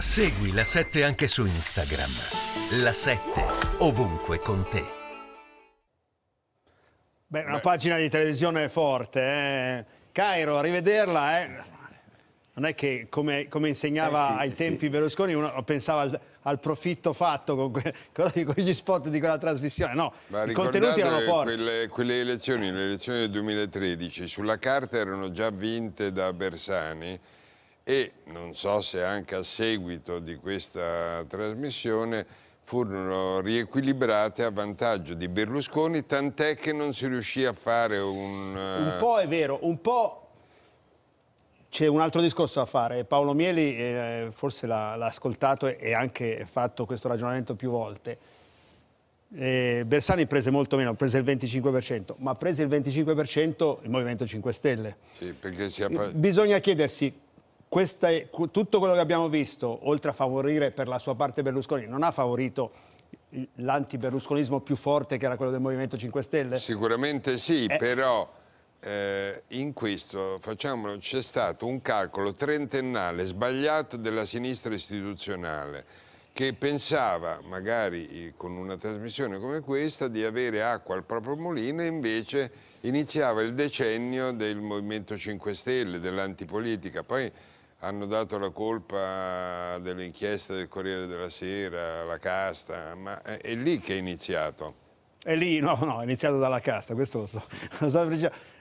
Segui la 7 anche su Instagram. La 7 ovunque con te. Beh, una Beh. pagina di televisione forte, eh. Cairo, a rivederla, eh. Non è che come, come insegnava eh sì, ai tempi sì. Berlusconi uno pensava al, al profitto fatto con, que, con, gli spot di quella trasmissione, no, Ma i contenuti erano forti. Quelle, quelle elezioni, le elezioni del 2013, sulla carta erano già vinte da Bersani, e non so se anche a seguito di questa trasmissione furono riequilibrate a vantaggio di Berlusconi, tant'è che non si riuscì a fare un... Un po' è vero, un po' C'è un altro discorso da fare. Paolo Mieli eh, forse l'ha, ascoltato e anche fatto questo ragionamento più volte. Eh, Bersani prese molto meno, prese il 25%, ma prese il 25% il Movimento 5 Stelle. Sì, perché si è... Bisogna chiedersi è, tutto quello che abbiamo visto, oltre a favorire per la sua parte Berlusconi, non ha favorito l'anti-berlusconismo più forte che era quello del Movimento 5 Stelle? Sicuramente sì, eh. però eh, in questo c'è stato un calcolo trentennale sbagliato della sinistra istituzionale che pensava, magari eh, con una trasmissione come questa, di avere acqua al proprio mulino e invece iniziava il decennio del Movimento 5 Stelle, dell'antipolitica. Poi hanno dato la colpa dell'inchiesta del Corriere della Sera, alla casta, ma è, è lì che è iniziato. È lì, no, no, è iniziato dalla casta, questo lo so. Lo so